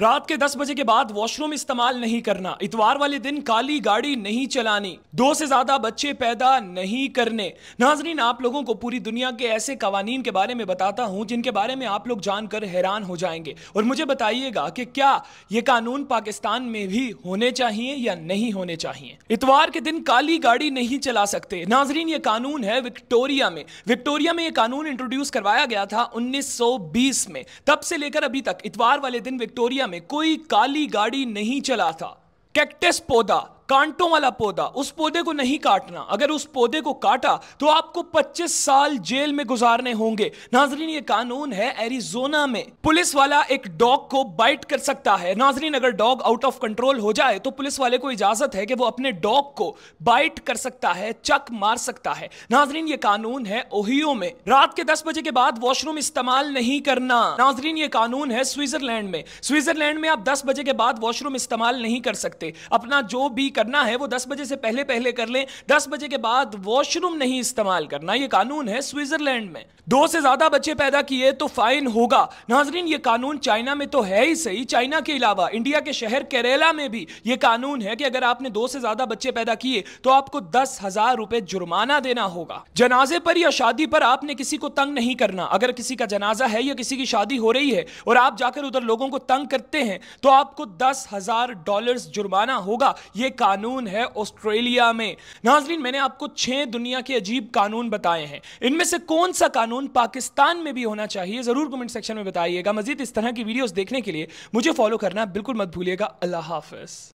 रात के 10 बजे के बाद वॉशरूम इस्तेमाल नहीं करना इतवार वाले दिन काली गाड़ी नहीं चलानी दो से ज्यादा बच्चे पैदा नहीं करने नाजरीन आप लोगों को पूरी दुनिया के ऐसे कवानीन के बारे में बताता हूं जिनके बारे में आप लोग जानकर हैरान हो जाएंगे और मुझे बताइएगा कि क्या ये कानून पाकिस्तान में भी होने चाहिए या नहीं होने चाहिए इतवार के दिन काली गाड़ी नहीं चला सकते नाजरीन ये कानून है विक्टोरिया में विक्टोरिया में यह कानून इंट्रोड्यूस करवाया गया था उन्नीस में तब से लेकर अभी तक इतवार वाले दिन विक्टोरिया एरिया में कोई काली गाड़ी नहीं चला था कैक्टस पौधा कांटों वाला पौधा उस पौधे को नहीं काटना अगर उस पौधे को काटा तो आपको 25 साल जेल में गुजारने होंगे नाजरीन ये कानून है एरिजोना में पुलिस वाला एक डॉग को बाइट कर सकता है नाजरीन अगर डॉग आउट ऑफ कंट्रोल हो जाए तो पुलिस वाले को इजाजत है कि वो अपने डॉग को बाइट कर सकता है चक मार सकता है नाजरीन ये कानून है ओहियो में रात के दस बजे के बाद वॉशरूम इस्तेमाल नहीं करना नाजरीन ये कानून है स्विट्जरलैंड में स्विट्जरलैंड में आप दस बजे के बाद वॉशरूम इस्तेमाल नहीं कर सकते अपना जो भी करना है वो दस बजे से पहले पहले कर लें दस बजे के बाद वॉशरूम नहीं इस्तेमाल करना ये कानून है स्विट्जरलैंड में दो से ज्यादा बच्चे पैदा किए तो फाइन होगा नाजरीन ये कानून चाइना में तो है ही सही चाइना के अलावा इंडिया के शहर केरला में भी ये कानून है कि अगर आपने दो से ज्यादा बच्चे पैदा किए तो आपको दस हजार रुपए जुर्माना देना होगा जनाजे पर या शादी पर आपने किसी को तंग नहीं करना अगर किसी का जनाजा है या किसी की शादी हो रही है और आप जाकर उधर लोगों को तंग करते हैं तो आपको दस हजार डॉलर जुर्माना होगा यह कानून है ऑस्ट्रेलिया में नाजरीन मैंने आपको छह दुनिया के अजीब कानून बताए हैं इनमें से कौन सा कानून पाकिस्तान में भी होना चाहिए जरूर कमेंट सेक्शन में बताइएगा मजीद इस तरह की वीडियोस देखने के लिए मुझे फॉलो करना बिल्कुल मत भूलिएगा अल्लाह हाफिज